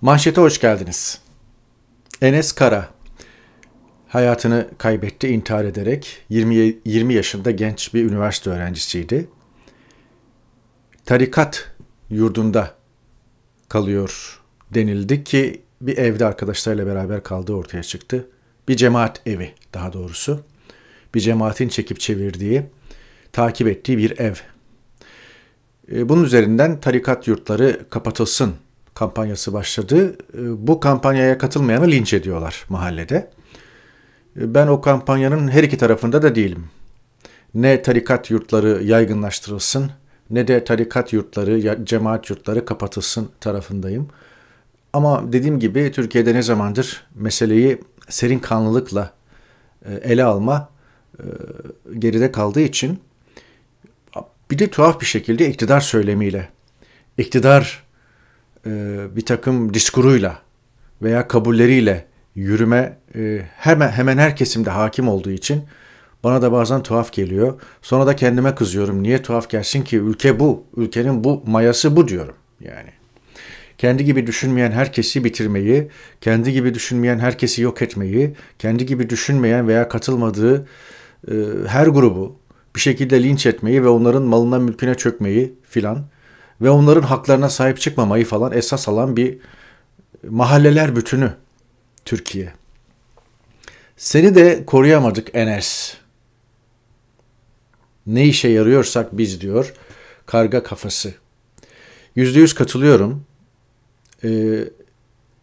Manşete hoş geldiniz. Enes Kara hayatını kaybetti intihar ederek 20, 20 yaşında genç bir üniversite öğrencisiydi. Tarikat yurdunda kalıyor denildi ki bir evde arkadaşlarıyla beraber kaldığı ortaya çıktı. Bir cemaat evi daha doğrusu. Bir cemaatin çekip çevirdiği, takip ettiği bir ev. E, bunun üzerinden tarikat yurtları kapatılsın kampanyası başladı. Ee, bu kampanyaya katılmayanı linç ediyorlar mahallede. Ee, ben o kampanyanın her iki tarafında da değilim. Ne tarikat yurtları yaygınlaştırılsın ne de tarikat yurtları, cemaat yurtları kapatılsın tarafındayım. Ama dediğim gibi Türkiye'de ne zamandır meseleyi serin kanlılıkla e, ele alma e, geride kaldığı için bir de tuhaf bir şekilde iktidar söylemiyle, iktidar e, bir takım diskuruyla veya kabulleriyle yürüme e, hemen hemen her kesimde hakim olduğu için bana da bazen tuhaf geliyor. Sonra da kendime kızıyorum. Niye tuhaf gelsin ki? Ülke bu. Ülkenin bu mayası bu diyorum. Yani kendi gibi düşünmeyen herkesi bitirmeyi, kendi gibi düşünmeyen herkesi yok etmeyi, kendi gibi düşünmeyen veya katılmadığı e, her grubu bir şekilde linç etmeyi ve onların malına mülküne çökmeyi filan ve onların haklarına sahip çıkmamayı falan esas alan bir mahalleler bütünü Türkiye. Seni de koruyamadık Enes. Ne işe yarıyorsak biz diyor. Karga kafası. Yüzde yüz katılıyorum. Ee,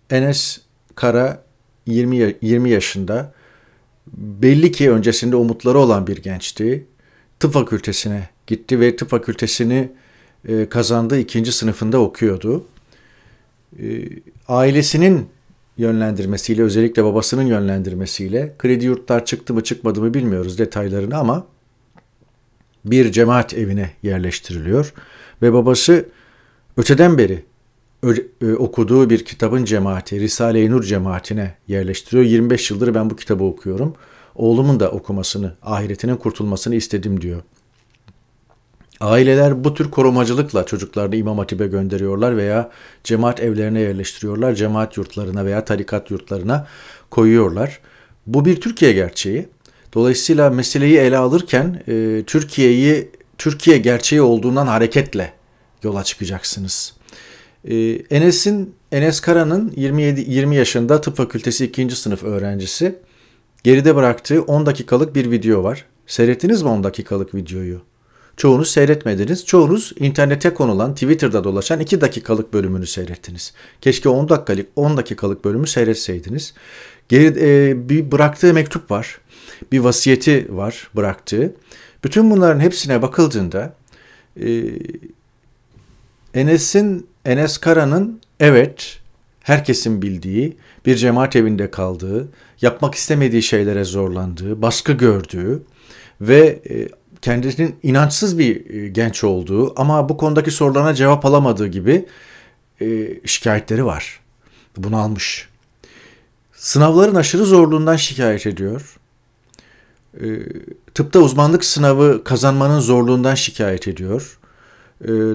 Enes Kara 20, 20 yaşında. Belli ki öncesinde umutları olan bir gençti. Tıp fakültesine gitti ve tıp fakültesini e, kazandığı ikinci sınıfında okuyordu. E, ailesinin yönlendirmesiyle özellikle babasının yönlendirmesiyle kredi yurtlar çıktı mı çıkmadı mı bilmiyoruz detaylarını ama bir cemaat evine yerleştiriliyor ve babası öteden beri e, okuduğu bir kitabın cemaati, Risale-i Nur cemaatine yerleştiriyor. 25 yıldır ben bu kitabı okuyorum. Oğlumun da okumasını, ahiretinin kurtulmasını istedim diyor Aileler bu tür korumacılıkla çocuklarını imam hatibe gönderiyorlar veya cemaat evlerine yerleştiriyorlar, cemaat yurtlarına veya tarikat yurtlarına koyuyorlar. Bu bir Türkiye gerçeği. Dolayısıyla meseleyi ele alırken e, Türkiye'yi Türkiye gerçeği olduğundan hareketle yola çıkacaksınız. E, Enes'in Enes Kara'nın 27 20 yaşında tıp fakültesi 2. sınıf öğrencisi geride bıraktığı 10 dakikalık bir video var. Seyrettiniz mi 10 dakikalık videoyu? Çoğunuz seyretmediniz. Çoğunuz internete konulan, Twitter'da dolaşan 2 dakikalık bölümünü seyrettiniz. Keşke 10 dakikalık 10 dakikalık bölümü seyretseydiniz. Geri, e, bir bıraktığı mektup var. Bir vasiyeti var bıraktığı. Bütün bunların hepsine bakıldığında e, Enes'in Enes Kara'nın evet herkesin bildiği, bir cemaat evinde kaldığı, yapmak istemediği şeylere zorlandığı, baskı gördüğü ve e, kendisinin inançsız bir e, genç olduğu ama bu konudaki sorularına cevap alamadığı gibi e, şikayetleri var. Bunu almış. Sınavların aşırı zorluğundan şikayet ediyor. E, tıpta uzmanlık sınavı kazanmanın zorluğundan şikayet ediyor.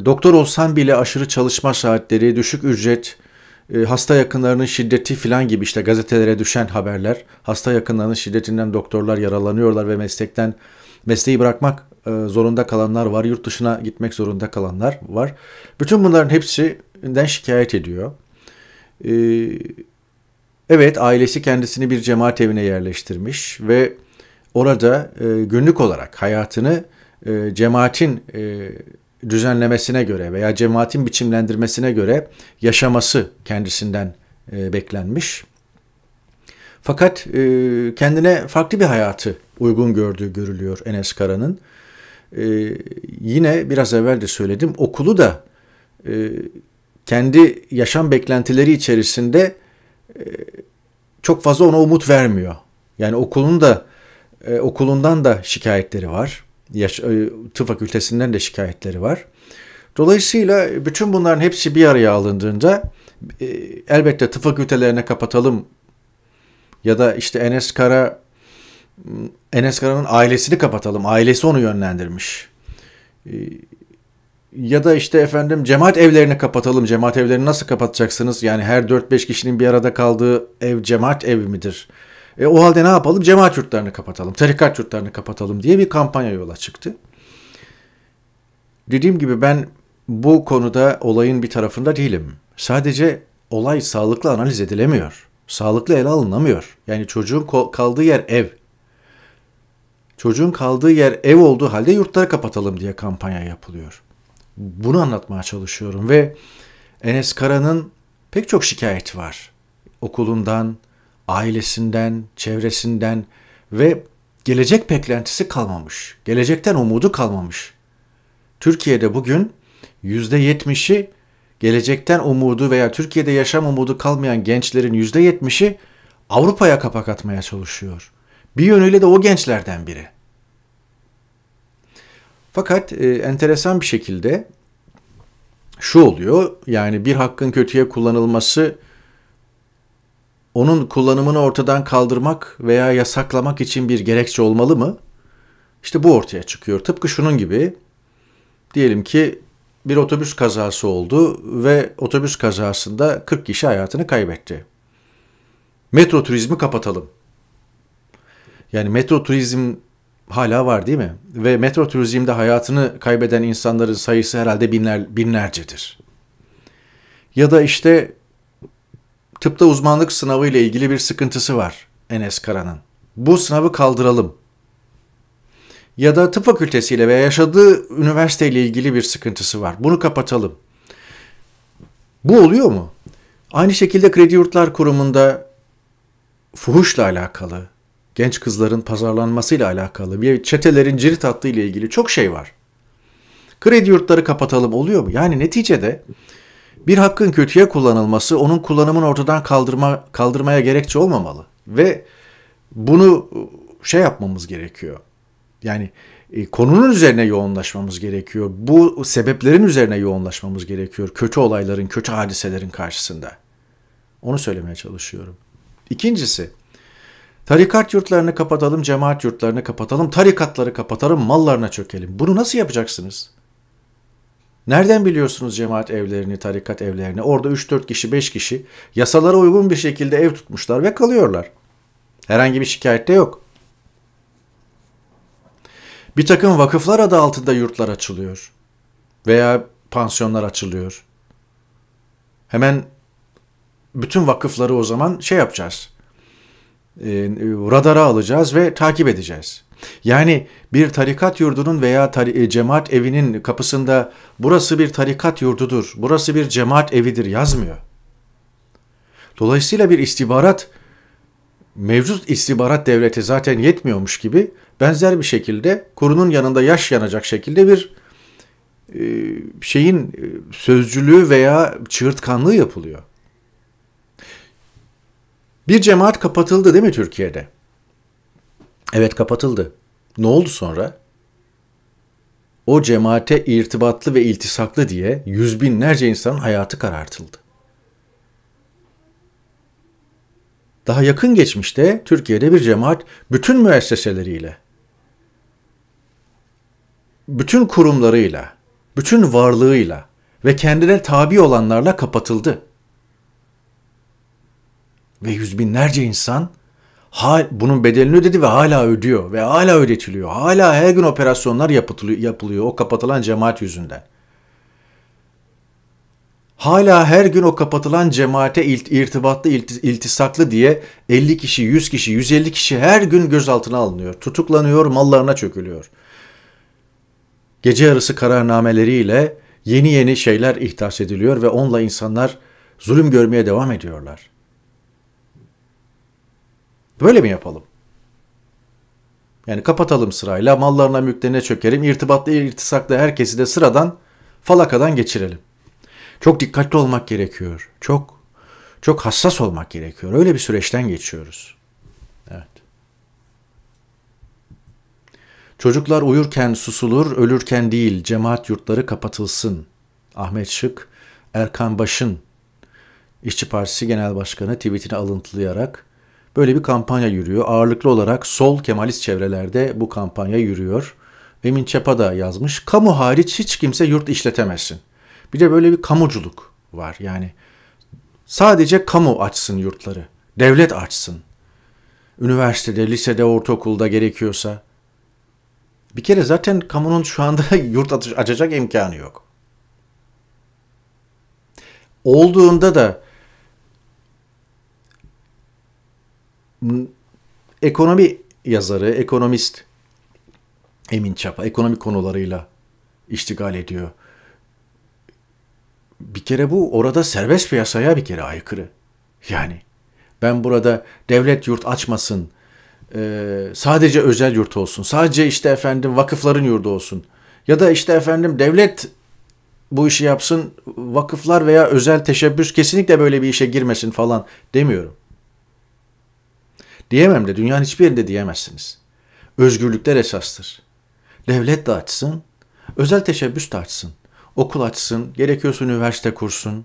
Doktor olsan bile aşırı çalışma saatleri, düşük ücret, hasta yakınlarının şiddeti filan gibi işte gazetelere düşen haberler, hasta yakınlarının şiddetinden doktorlar yaralanıyorlar ve meslekten Mesleği bırakmak e, zorunda kalanlar var, yurt dışına gitmek zorunda kalanlar var. Bütün bunların hepsinden şikayet ediyor. E, evet, ailesi kendisini bir cemaat evine yerleştirmiş ve orada e, günlük olarak hayatını cemaatin düzenlemesine göre veya cemaatin biçimlendirmesine göre yaşaması kendisinden beklenmiş. Fakat kendine farklı bir hayatı uygun gördüğü görülüyor Enes Kara'nın. Ee, yine biraz evvel de söyledim okulu da e, kendi yaşam beklentileri içerisinde e, çok fazla ona umut vermiyor. Yani okulun da e, okulundan da şikayetleri var. Yaş, e, tıp fakültesinden de şikayetleri var. Dolayısıyla bütün bunların hepsi bir araya alındığında e, elbette tıp fakültelerine kapatalım ya da işte Enes Kara Enes Kara'nın ailesini kapatalım. Ailesi onu yönlendirmiş. Ee, ya da işte efendim cemaat evlerini kapatalım. Cemaat evlerini nasıl kapatacaksınız? Yani her 4-5 kişinin bir arada kaldığı ev cemaat evi midir? E, o halde ne yapalım? Cemaat yurtlarını kapatalım, tarikat yurtlarını kapatalım diye bir kampanya yola çıktı. Dediğim gibi ben bu konuda olayın bir tarafında değilim. Sadece olay sağlıklı analiz edilemiyor. Sağlıklı ele alınamıyor. Yani çocuğun kaldığı yer ev çocuğun kaldığı yer ev olduğu halde yurtlara kapatalım diye kampanya yapılıyor. Bunu anlatmaya çalışıyorum ve Enes Kara'nın pek çok şikayeti var. Okulundan, ailesinden, çevresinden ve gelecek beklentisi kalmamış. Gelecekten umudu kalmamış. Türkiye'de bugün %70'i gelecekten umudu veya Türkiye'de yaşam umudu kalmayan gençlerin %70'i Avrupa'ya kapak atmaya çalışıyor. Bir yönüyle de o gençlerden biri. Fakat e, enteresan bir şekilde şu oluyor. Yani bir hakkın kötüye kullanılması onun kullanımını ortadan kaldırmak veya yasaklamak için bir gerekçe olmalı mı? İşte bu ortaya çıkıyor. Tıpkı şunun gibi diyelim ki bir otobüs kazası oldu ve otobüs kazasında 40 kişi hayatını kaybetti. Metro turizmi kapatalım. Yani metro turizm hala var değil mi? Ve metro turizmde hayatını kaybeden insanların sayısı herhalde binler, binlercedir. Ya da işte tıpta uzmanlık sınavı ile ilgili bir sıkıntısı var Enes Kara'nın. Bu sınavı kaldıralım. Ya da tıp fakültesiyle veya yaşadığı üniversiteyle ilgili bir sıkıntısı var. Bunu kapatalım. Bu oluyor mu? Aynı şekilde Kredi Yurtlar Kurumu'nda fuhuşla alakalı, genç kızların pazarlanmasıyla alakalı bir çetelerin cirit hattı ile ilgili çok şey var. Kredi yurtları kapatalım oluyor mu? Yani neticede bir hakkın kötüye kullanılması onun kullanımını ortadan kaldırma, kaldırmaya gerekçe olmamalı. Ve bunu e, şey yapmamız gerekiyor. Yani e, konunun üzerine yoğunlaşmamız gerekiyor. Bu sebeplerin üzerine yoğunlaşmamız gerekiyor. Kötü olayların, kötü hadiselerin karşısında. Onu söylemeye çalışıyorum. İkincisi, Tarikat yurtlarını kapatalım, cemaat yurtlarını kapatalım, tarikatları kapatalım, mallarına çökelim. Bunu nasıl yapacaksınız? Nereden biliyorsunuz cemaat evlerini, tarikat evlerini? Orada 3-4 kişi, 5 kişi yasalara uygun bir şekilde ev tutmuşlar ve kalıyorlar. Herhangi bir şikayet de yok. Bir takım vakıflar adı altında yurtlar açılıyor. Veya pansiyonlar açılıyor. Hemen bütün vakıfları o zaman şey yapacağız. E, radara alacağız ve takip edeceğiz. Yani bir tarikat yurdunun veya e, cemaat evinin kapısında burası bir tarikat yurdudur, burası bir cemaat evidir yazmıyor. Dolayısıyla bir istihbarat, mevcut istihbarat devleti zaten yetmiyormuş gibi benzer bir şekilde kurunun yanında yaş yanacak şekilde bir e, şeyin sözcülüğü veya çığırtkanlığı yapılıyor. Bir cemaat kapatıldı değil mi Türkiye'de? Evet kapatıldı. Ne oldu sonra? O cemaate irtibatlı ve iltisaklı diye yüz binlerce insanın hayatı karartıldı. Daha yakın geçmişte Türkiye'de bir cemaat bütün müesseseleriyle, bütün kurumlarıyla, bütün varlığıyla ve kendine tabi olanlarla kapatıldı. Ve yüz binlerce insan bunun bedelini ödedi ve hala ödüyor ve hala ödetiliyor. Hala her gün operasyonlar yapılıyor, yapılıyor o kapatılan cemaat yüzünden. Hala her gün o kapatılan cemaate irtibatlı, iltisaklı diye 50 kişi, 100 kişi, 150 kişi her gün gözaltına alınıyor. Tutuklanıyor, mallarına çökülüyor. Gece yarısı kararnameleriyle yeni yeni şeyler ihdas ediliyor ve onunla insanlar zulüm görmeye devam ediyorlar. Böyle mi yapalım? Yani kapatalım sırayla mallarına mülklerine çökerim. İrtibatlı irtisaklı herkesi de sıradan falakadan geçirelim. Çok dikkatli olmak gerekiyor. Çok çok hassas olmak gerekiyor. Öyle bir süreçten geçiyoruz. Evet. Çocuklar uyurken susulur, ölürken değil. Cemaat yurtları kapatılsın. Ahmet Şık, Erkan Baş'ın İşçi Partisi Genel Başkanı tweetini alıntılayarak Böyle bir kampanya yürüyor. Ağırlıklı olarak sol Kemalist çevrelerde bu kampanya yürüyor. Emin Çapa da yazmış. Kamu hariç hiç kimse yurt işletemesin. Bir de böyle bir kamuculuk var. Yani sadece kamu açsın yurtları. Devlet açsın. Üniversitede, lisede, ortaokulda gerekiyorsa. Bir kere zaten kamunun şu anda yurt açacak imkanı yok. Olduğunda da ekonomi yazarı, ekonomist Emin Çapa ekonomi konularıyla iştigal ediyor. Bir kere bu orada serbest piyasaya bir kere aykırı. Yani ben burada devlet yurt açmasın, e, sadece özel yurt olsun, sadece işte efendim vakıfların yurdu olsun ya da işte efendim devlet bu işi yapsın, vakıflar veya özel teşebbüs kesinlikle böyle bir işe girmesin falan demiyorum. Diyemem de dünyanın hiçbir yerinde diyemezsiniz. Özgürlükler esastır. Devlet de açsın, özel teşebbüs de açsın. Okul açsın, gerekiyorsa üniversite kursun.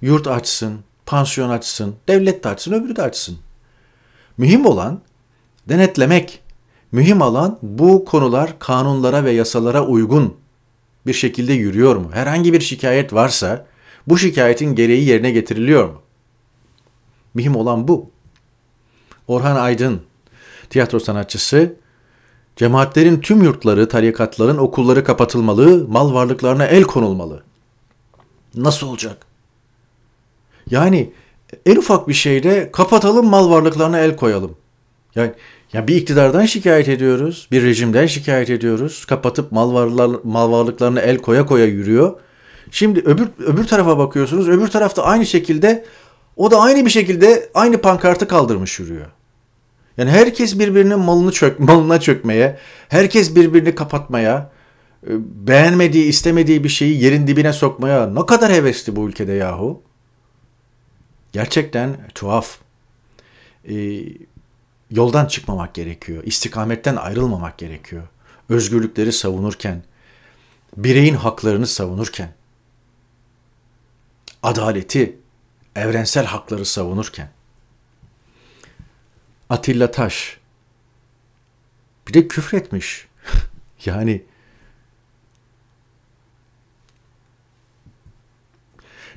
Yurt açsın, pansiyon açsın, devlet de açsın, öbürü de açsın. Mühim olan denetlemek. Mühim olan bu konular kanunlara ve yasalara uygun bir şekilde yürüyor mu? Herhangi bir şikayet varsa bu şikayetin gereği yerine getiriliyor mu? Mühim olan bu. Orhan Aydın, tiyatro sanatçısı, cemaatlerin tüm yurtları, tarikatların okulları kapatılmalı, mal varlıklarına el konulmalı. Nasıl olacak? Yani en ufak bir şeyde kapatalım mal varlıklarına el koyalım. Yani ya bir iktidardan şikayet ediyoruz, bir rejimden şikayet ediyoruz. Kapatıp mal, varlar, mal varlıklarına el koya koya yürüyor. Şimdi öbür öbür tarafa bakıyorsunuz. Öbür tarafta aynı şekilde o da aynı bir şekilde aynı pankartı kaldırmış yürüyor. Yani herkes birbirinin malını çök, malına çökmeye, herkes birbirini kapatmaya, e, beğenmediği, istemediği bir şeyi yerin dibine sokmaya ne kadar hevesli bu ülkede yahu. Gerçekten tuhaf. Ee, yoldan çıkmamak gerekiyor. istikametten ayrılmamak gerekiyor. Özgürlükleri savunurken, bireyin haklarını savunurken, adaleti, evrensel hakları savunurken. Atilla Taş. Bir de küfretmiş. yani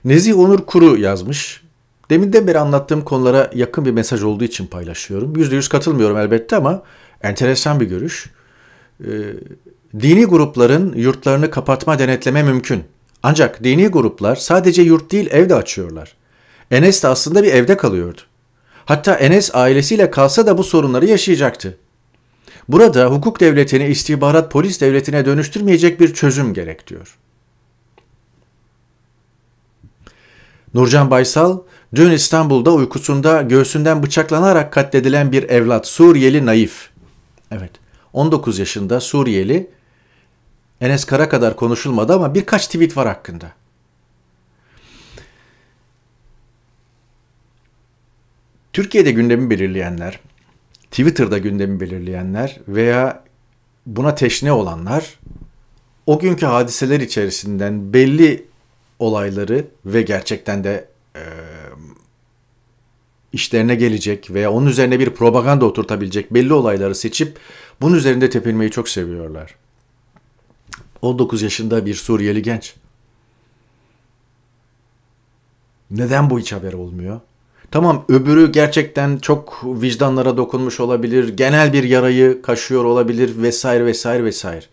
Nezih Onur Kuru yazmış. Deminden beri anlattığım konulara yakın bir mesaj olduğu için paylaşıyorum. %100 katılmıyorum elbette ama enteresan bir görüş. Ee, dini grupların yurtlarını kapatma denetleme mümkün. Ancak dini gruplar sadece yurt değil evde açıyorlar. Enes de aslında bir evde kalıyordu. Hatta Enes ailesiyle kalsa da bu sorunları yaşayacaktı. Burada hukuk devletini istihbarat polis devletine dönüştürmeyecek bir çözüm gerek diyor. Nurcan Baysal, dün İstanbul'da uykusunda göğsünden bıçaklanarak katledilen bir evlat Suriyeli Naif. Evet, 19 yaşında Suriyeli Enes Kara kadar konuşulmadı ama birkaç tweet var hakkında. Türkiye'de gündemi belirleyenler, Twitter'da gündemi belirleyenler veya buna teşne olanlar o günkü hadiseler içerisinden belli olayları ve gerçekten de e, işlerine gelecek veya onun üzerine bir propaganda oturtabilecek belli olayları seçip bunun üzerinde tepinmeyi çok seviyorlar. 19 yaşında bir Suriyeli genç. Neden bu hiç haber olmuyor? Tamam öbürü gerçekten çok vicdanlara dokunmuş olabilir, genel bir yarayı kaşıyor olabilir vesaire vesaire vesaire.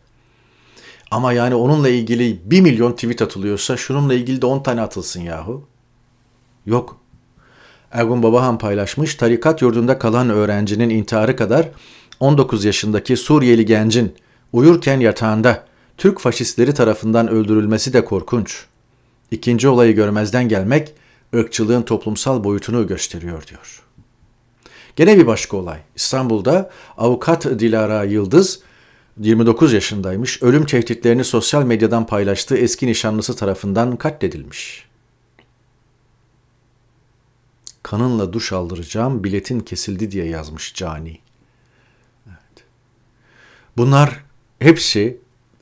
Ama yani onunla ilgili 1 milyon tweet atılıyorsa şununla ilgili de 10 tane atılsın yahu. Yok. Ergun Babahan paylaşmış, tarikat yurdunda kalan öğrencinin intiharı kadar 19 yaşındaki Suriyeli gencin uyurken yatağında Türk faşistleri tarafından öldürülmesi de korkunç. İkinci olayı görmezden gelmek ırkçılığın toplumsal boyutunu gösteriyor diyor. Gene bir başka olay. İstanbul'da avukat Dilara Yıldız 29 yaşındaymış. Ölüm tehditlerini sosyal medyadan paylaştığı eski nişanlısı tarafından katledilmiş. Kanınla duş aldıracağım, biletin kesildi diye yazmış cani. Evet. Bunlar hepsi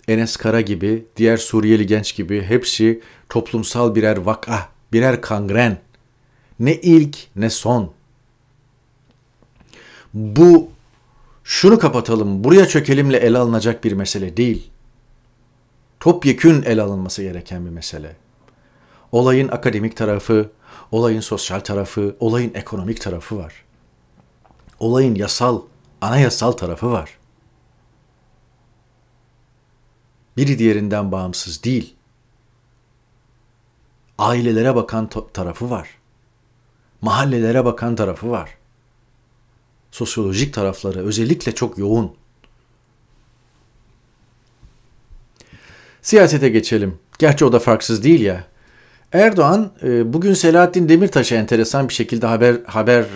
Enes Kara gibi, diğer Suriyeli genç gibi hepsi toplumsal birer vaka birer kangren. Ne ilk ne son. Bu şunu kapatalım, buraya çökelimle ele alınacak bir mesele değil. Topyekün ele alınması gereken bir mesele. Olayın akademik tarafı, olayın sosyal tarafı, olayın ekonomik tarafı var. Olayın yasal, anayasal tarafı var. Biri diğerinden bağımsız değil. Ailelere bakan tarafı var. Mahallelere bakan tarafı var. Sosyolojik tarafları özellikle çok yoğun. Siyasete geçelim. Gerçi o da farksız değil ya. Erdoğan e, bugün Selahattin Demirtaş'a enteresan bir şekilde haber haber e,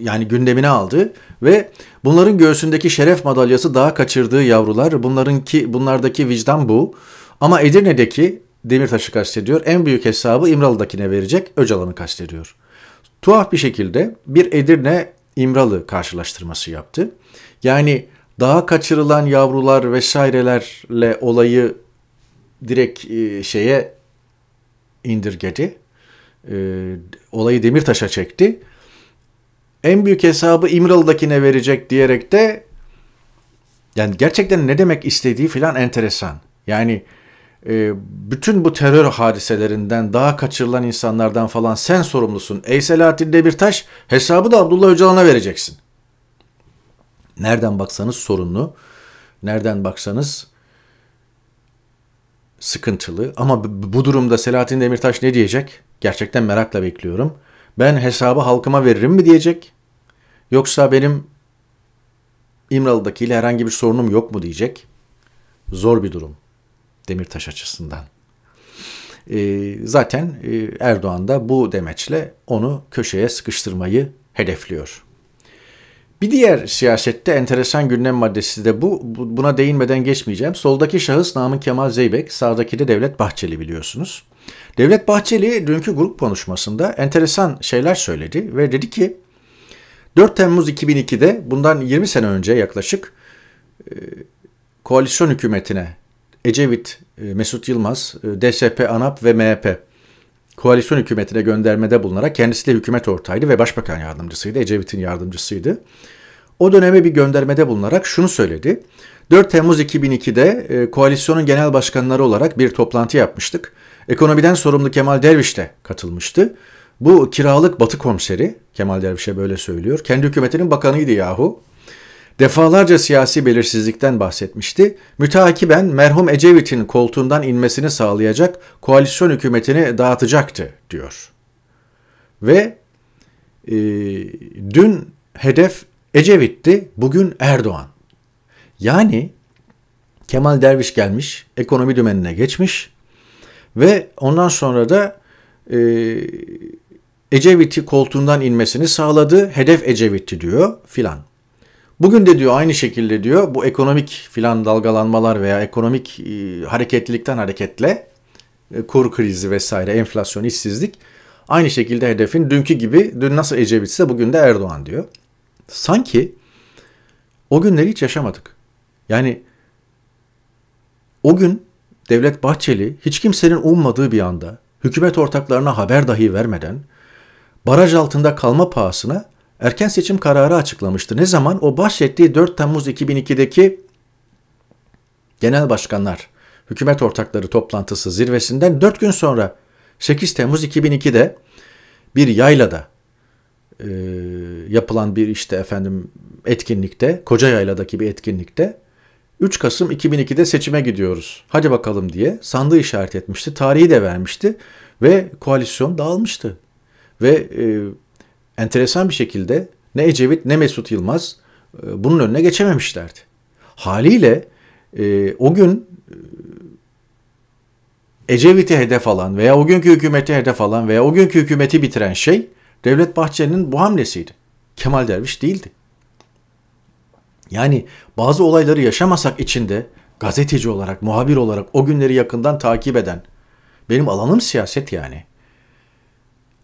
yani gündemine aldı ve bunların göğsündeki şeref madalyası daha kaçırdığı yavrular bunların ki bunlardaki vicdan bu ama Edirne'deki Demirtaş'ı kastediyor. En büyük hesabı İmralı'dakine verecek Öcalan'ı kastediyor. Tuhaf bir şekilde bir Edirne İmralı karşılaştırması yaptı. Yani daha kaçırılan yavrular vesairelerle olayı direkt e, şeye indirgedi. E, olayı Demirtaş'a çekti. En büyük hesabı İmralı'dakine verecek diyerek de yani gerçekten ne demek istediği filan enteresan. Yani ee, bütün bu terör hadiselerinden daha kaçırılan insanlardan falan sen sorumlusun. Ey Selahattin Demirtaş hesabı da Abdullah Öcalan'a vereceksin. Nereden baksanız sorunlu. Nereden baksanız sıkıntılı. Ama bu durumda Selahattin Demirtaş ne diyecek? Gerçekten merakla bekliyorum. Ben hesabı halkıma veririm mi diyecek? Yoksa benim İmralı'dakiyle herhangi bir sorunum yok mu diyecek? Zor bir durum. Demirtaş açısından. E, zaten e, Erdoğan da bu demeçle onu köşeye sıkıştırmayı hedefliyor. Bir diğer siyasette enteresan gündem maddesi de bu. Buna değinmeden geçmeyeceğim. Soldaki şahıs Namık Kemal Zeybek, sağdaki de Devlet Bahçeli biliyorsunuz. Devlet Bahçeli dünkü grup konuşmasında enteresan şeyler söyledi ve dedi ki 4 Temmuz 2002'de bundan 20 sene önce yaklaşık e, koalisyon hükümetine Ecevit, e, Mesut Yılmaz, e, DSP, ANAP ve MHP koalisyon hükümetine göndermede bulunarak kendisi de hükümet ortağıydı ve başbakan yardımcısıydı. Ecevit'in yardımcısıydı. O döneme bir göndermede bulunarak şunu söyledi. 4 Temmuz 2002'de e, koalisyonun genel başkanları olarak bir toplantı yapmıştık. Ekonomiden sorumlu Kemal Derviş de katılmıştı. Bu kiralık batı komiseri, Kemal Derviş'e böyle söylüyor, kendi hükümetinin bakanıydı yahu defalarca siyasi belirsizlikten bahsetmişti. Mütakiben merhum Ecevit'in koltuğundan inmesini sağlayacak koalisyon hükümetini dağıtacaktı diyor. Ve e, dün hedef Ecevit'ti, bugün Erdoğan. Yani Kemal Derviş gelmiş, ekonomi dümenine geçmiş ve ondan sonra da e, Ecevit'i koltuğundan inmesini sağladı, hedef Ecevit'ti diyor filan. Bugün de diyor aynı şekilde diyor bu ekonomik filan dalgalanmalar veya ekonomik e, hareketlilikten hareketle e, kur krizi vesaire enflasyon işsizlik aynı şekilde hedefin dünkü gibi dün nasıl Ecevit ise bugün de Erdoğan diyor. Sanki o günleri hiç yaşamadık. Yani o gün Devlet Bahçeli hiç kimsenin ummadığı bir anda hükümet ortaklarına haber dahi vermeden baraj altında kalma pahasına erken seçim kararı açıklamıştı. Ne zaman? O bahsettiği 4 Temmuz 2002'deki genel başkanlar, hükümet ortakları toplantısı zirvesinden 4 gün sonra 8 Temmuz 2002'de bir yaylada e, yapılan bir işte efendim etkinlikte, koca yayladaki bir etkinlikte 3 Kasım 2002'de seçime gidiyoruz. Hadi bakalım diye sandığı işaret etmişti. Tarihi de vermişti ve koalisyon dağılmıştı. Ve e, enteresan bir şekilde ne Ecevit ne Mesut Yılmaz e, bunun önüne geçememişlerdi. Haliyle e, o gün e, Ecevit'i hedef alan veya o günkü hükümeti hedef alan veya o günkü hükümeti bitiren şey Devlet Bahçeli'nin bu hamlesiydi. Kemal Derviş değildi. Yani bazı olayları yaşamasak içinde gazeteci olarak, muhabir olarak o günleri yakından takip eden benim alanım siyaset yani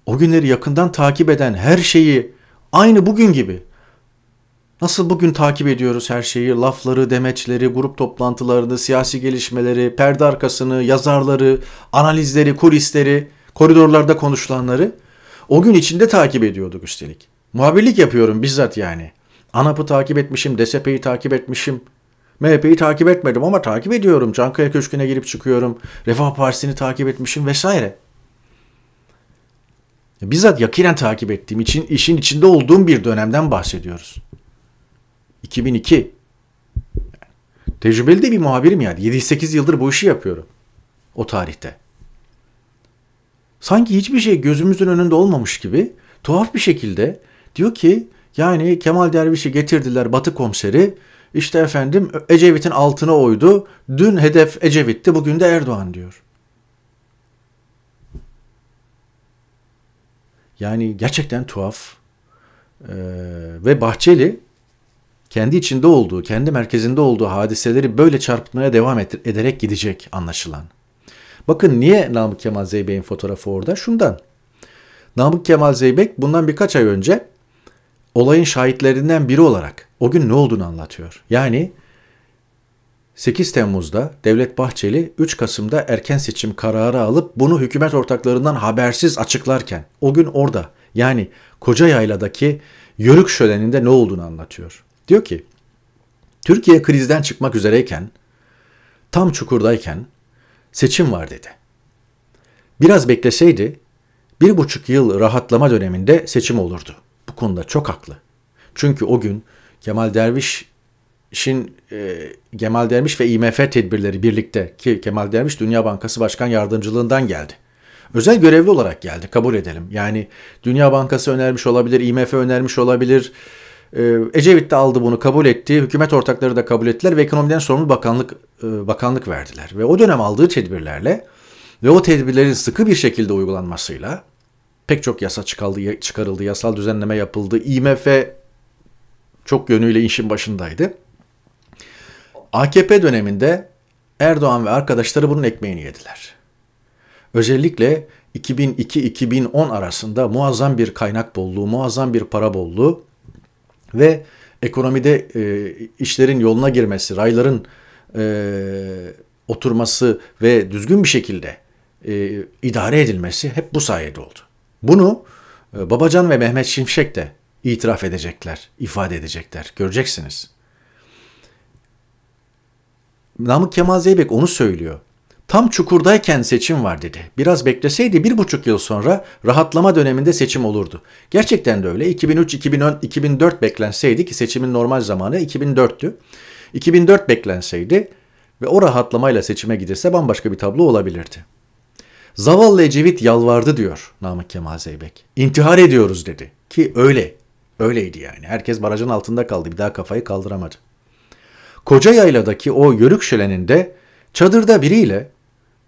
o günleri yakından takip eden her şeyi aynı bugün gibi. Nasıl bugün takip ediyoruz her şeyi, lafları, demeçleri, grup toplantılarını, siyasi gelişmeleri, perde arkasını, yazarları, analizleri, kulisleri, koridorlarda konuşulanları o gün içinde takip ediyorduk üstelik. Muhabirlik yapıyorum bizzat yani. ANAP'ı takip etmişim, DSP'yi takip etmişim, MHP'yi takip etmedim ama takip ediyorum. Çankaya Köşkü'ne girip çıkıyorum. Refah Partisi'ni takip etmişim vesaire bizzat yakinen takip ettiğim için işin içinde olduğum bir dönemden bahsediyoruz. 2002. Tecrübeli de bir muhabirim yani. 7-8 yıldır bu işi yapıyorum. O tarihte. Sanki hiçbir şey gözümüzün önünde olmamış gibi tuhaf bir şekilde diyor ki yani Kemal Derviş'i getirdiler Batı komiseri. İşte efendim Ecevit'in altına oydu. Dün hedef Ecevit'ti bugün de Erdoğan diyor. Yani gerçekten tuhaf. Ee, ve Bahçeli kendi içinde olduğu, kendi merkezinde olduğu hadiseleri böyle çarpıtmaya devam et, ederek gidecek anlaşılan. Bakın niye Namık Kemal Zeybek'in fotoğrafı orada? Şundan. Namık Kemal Zeybek bundan birkaç ay önce olayın şahitlerinden biri olarak o gün ne olduğunu anlatıyor. Yani 8 Temmuz'da Devlet Bahçeli 3 Kasım'da erken seçim kararı alıp bunu hükümet ortaklarından habersiz açıklarken o gün orada yani Koca Yayla'daki Yörük Şöleni'nde ne olduğunu anlatıyor. Diyor ki Türkiye krizden çıkmak üzereyken tam çukurdayken seçim var dedi. Biraz bekleseydi bir buçuk yıl rahatlama döneminde seçim olurdu. Bu konuda çok haklı. Çünkü o gün Kemal Derviş Şin e, Kemal Derviş ve IMF tedbirleri birlikte ki Kemal Derviş Dünya Bankası Başkan Yardımcılığından geldi. Özel görevli olarak geldi kabul edelim. Yani Dünya Bankası önermiş olabilir, IMF önermiş olabilir. E, Ecevit de aldı bunu kabul etti. Hükümet ortakları da kabul ettiler ve ekonomiden sorumlu bakanlık e, bakanlık verdiler. Ve o dönem aldığı tedbirlerle ve o tedbirlerin sıkı bir şekilde uygulanmasıyla pek çok yasa çıkarıldı, çıkarıldı yasal düzenleme yapıldı. IMF çok yönüyle işin başındaydı. AKP döneminde Erdoğan ve arkadaşları bunun ekmeğini yediler. Özellikle 2002-2010 arasında muazzam bir kaynak bolluğu, muazzam bir para bolluğu ve ekonomide e, işlerin yoluna girmesi, rayların e, oturması ve düzgün bir şekilde e, idare edilmesi hep bu sayede oldu. Bunu e, Babacan ve Mehmet Şimşek de itiraf edecekler, ifade edecekler. Göreceksiniz. Namık Kemal Zeybek onu söylüyor. Tam çukurdayken seçim var dedi. Biraz bekleseydi bir buçuk yıl sonra rahatlama döneminde seçim olurdu. Gerçekten de öyle. 2003-2004 beklenseydi ki seçimin normal zamanı 2004'tü. 2004 beklenseydi ve o rahatlamayla seçime gidilse bambaşka bir tablo olabilirdi. Zavallı Ecevit yalvardı diyor Namık Kemal Zeybek. İntihar ediyoruz dedi. Ki öyle. Öyleydi yani. Herkes barajın altında kaldı. Bir daha kafayı kaldıramadı. Koca yayladaki o yörük şöleninde çadırda biriyle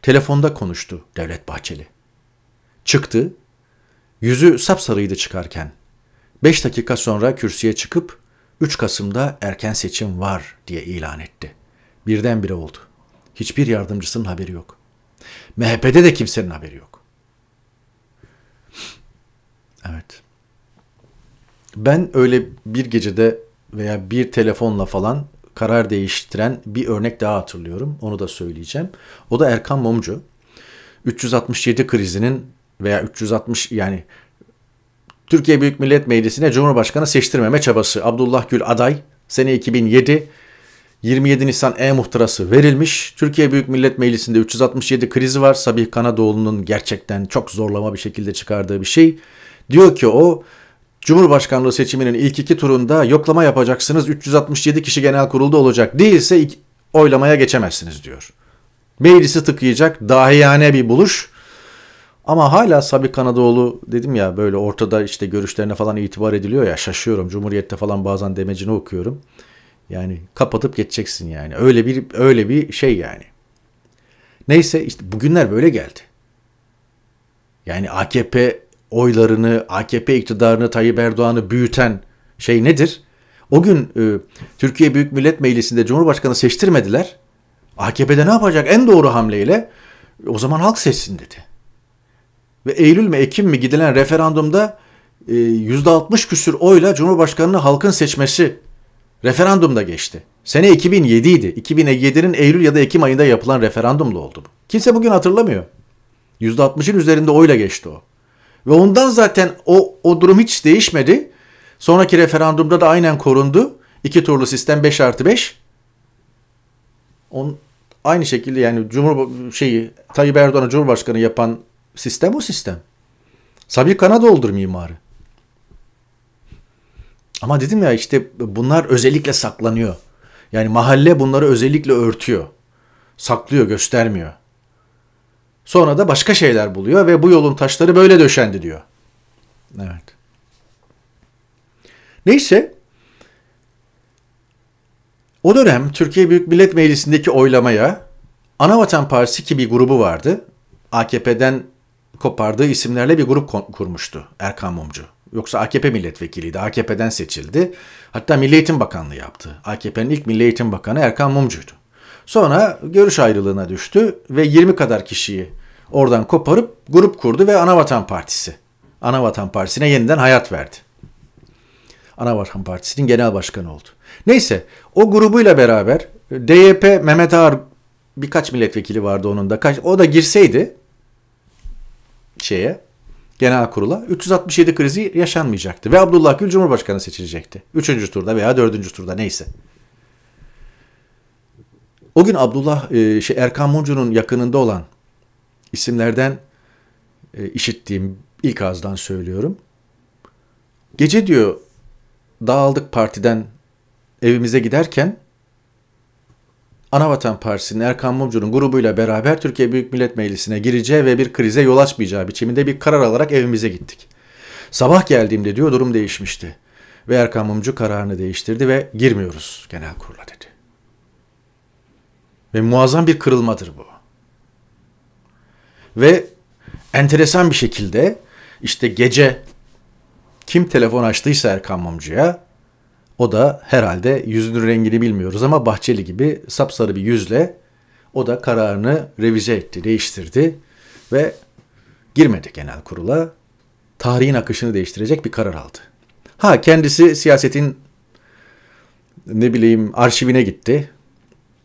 telefonda konuştu Devlet Bahçeli. Çıktı, yüzü sapsarıydı çıkarken. Beş dakika sonra kürsüye çıkıp 3 Kasım'da erken seçim var diye ilan etti. Birdenbire oldu. Hiçbir yardımcısının haberi yok. MHP'de de kimsenin haberi yok. Evet. Ben öyle bir gecede veya bir telefonla falan karar değiştiren bir örnek daha hatırlıyorum. Onu da söyleyeceğim. O da Erkan Momcu. 367 krizinin veya 360 yani Türkiye Büyük Millet Meclisi'ne Cumhurbaşkanı seçtirmeme çabası. Abdullah Gül aday. Sene 2007 27 Nisan E muhtırası verilmiş. Türkiye Büyük Millet Meclisi'nde 367 krizi var. Sabih Kanadoğlu'nun gerçekten çok zorlama bir şekilde çıkardığı bir şey. Diyor ki o Cumhurbaşkanlığı seçiminin ilk iki turunda yoklama yapacaksınız 367 kişi genel kurulda olacak değilse oylamaya geçemezsiniz diyor. Meclisi tıkayacak dahiyane bir buluş. Ama hala Sabi Kanadoğlu dedim ya böyle ortada işte görüşlerine falan itibar ediliyor ya şaşıyorum. Cumhuriyet'te falan bazen demecini okuyorum. Yani kapatıp geçeceksin yani. Öyle bir öyle bir şey yani. Neyse işte bugünler böyle geldi. Yani AKP oylarını, AKP iktidarını, Tayyip Erdoğan'ı büyüten şey nedir? O gün e, Türkiye Büyük Millet Meclisi'nde Cumhurbaşkanı seçtirmediler. AKP'de ne yapacak? En doğru hamleyle o zaman halk seçsin dedi. Ve Eylül mü Ekim mi gidilen referandumda e, %60 küsür oyla Cumhurbaşkanı'nı halkın seçmesi referandumda geçti. Sene 2007 idi. 2007'nin Eylül ya da Ekim ayında yapılan referandumla oldu bu. Kimse bugün hatırlamıyor. %60'ın üzerinde oyla geçti o. Ve ondan zaten o, o durum hiç değişmedi. Sonraki referandumda da aynen korundu. İki turlu sistem 5 artı 5. On, aynı şekilde yani Cumhur şeyi Tayyip Erdoğan'ı Cumhurbaşkanı yapan sistem o sistem. Sabi Kanadoğlu'dur mimarı. Ama dedim ya işte bunlar özellikle saklanıyor. Yani mahalle bunları özellikle örtüyor. Saklıyor, göstermiyor. Sonra da başka şeyler buluyor ve bu yolun taşları böyle döşendi diyor. Evet. Neyse o dönem Türkiye Büyük Millet Meclisi'ndeki oylamaya Anavatan Partisi ki bir grubu vardı. AKP'den kopardığı isimlerle bir grup kurmuştu Erkan Mumcu. Yoksa AKP milletvekiliydi. AKP'den seçildi. Hatta Milli Eğitim Bakanlığı yaptı. AKP'nin ilk Milli Eğitim Bakanı Erkan Mumcu'ydu. Sonra görüş ayrılığına düştü ve 20 kadar kişiyi oradan koparıp grup kurdu ve Anavatan Partisi. Anavatan Partisi'ne yeniden hayat verdi. Anavatan Partisi'nin genel başkanı oldu. Neyse o grubuyla beraber e, DYP Mehmet Ağar birkaç milletvekili vardı onun da. Kaç, o da girseydi şeye genel kurula 367 krizi yaşanmayacaktı. Ve Abdullah Gül Cumhurbaşkanı seçilecekti. Üçüncü turda veya dördüncü turda neyse. O gün Abdullah e, şey Erkan Mumcu'nun yakınında olan isimlerden e, işittiğim ilk ağızdan söylüyorum. Gece diyor dağıldık partiden evimize giderken Anavatan Partisi'nin Erkan Mumcu'nun grubuyla beraber Türkiye Büyük Millet Meclisi'ne gireceği ve bir krize yol açmayacağı biçiminde bir karar alarak evimize gittik. Sabah geldiğimde diyor durum değişmişti. Ve Erkan Mumcu kararını değiştirdi ve girmiyoruz genel kurula dedi. Ve muazzam bir kırılmadır bu. Ve enteresan bir şekilde işte gece kim telefon açtıysa Erkan Mumcu'ya o da herhalde yüzünün rengini bilmiyoruz ama Bahçeli gibi sapsarı bir yüzle o da kararını revize etti, değiştirdi ve girmedi genel kurula. Tarihin akışını değiştirecek bir karar aldı. Ha kendisi siyasetin ne bileyim arşivine gitti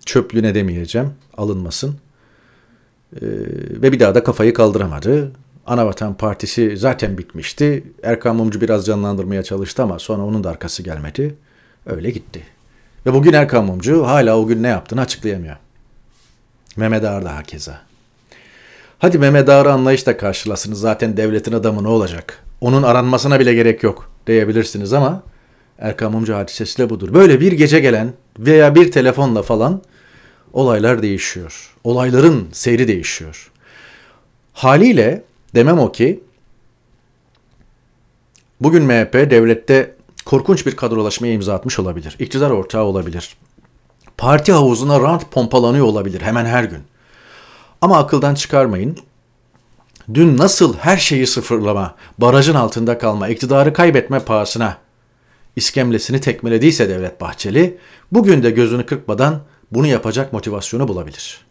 çöplüğüne demeyeceğim alınmasın. E, ve bir daha da kafayı kaldıramadı. Anavatan Partisi zaten bitmişti. Erkan Mumcu biraz canlandırmaya çalıştı ama sonra onun da arkası gelmedi. Öyle gitti. Ve bugün Erkan Mumcu hala o gün ne yaptığını açıklayamıyor. Mehmet Ağar da hakeza. Hadi Mehmet Ağar'ı anlayışla karşılasınız zaten devletin adamı ne olacak? Onun aranmasına bile gerek yok diyebilirsiniz ama Erkan Mumcu hadisesi de budur. Böyle bir gece gelen veya bir telefonla falan olaylar değişiyor. Olayların seyri değişiyor. Haliyle demem o ki bugün MHP devlette korkunç bir kadrolaşmaya imza atmış olabilir. İktidar ortağı olabilir. Parti havuzuna rant pompalanıyor olabilir hemen her gün. Ama akıldan çıkarmayın. Dün nasıl her şeyi sıfırlama, barajın altında kalma, iktidarı kaybetme pahasına iskemlesini tekmelediyse Devlet Bahçeli, bugün de gözünü kırpmadan bunu yapacak motivasyonu bulabilir.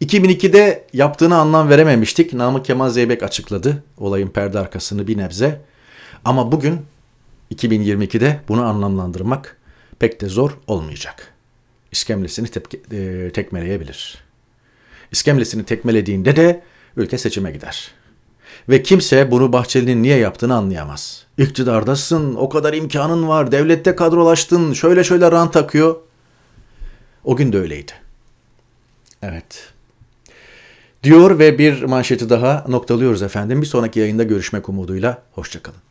2002'de yaptığını anlam verememiştik. Namık Kemal Zeybek açıkladı olayın perde arkasını bir nebze. Ama bugün 2022'de bunu anlamlandırmak pek de zor olmayacak. İskemlesini tepke, e, tekmeleyebilir. İskemlesini tekmelediğinde de ülke seçime gider. Ve kimse bunu Bahçeli'nin niye yaptığını anlayamaz. İktidardasın, o kadar imkanın var, devlette kadrolaştın, şöyle şöyle rant akıyor. O gün de öyleydi. Evet. Diyor ve bir manşeti daha noktalıyoruz efendim. Bir sonraki yayında görüşmek umuduyla. Hoşçakalın.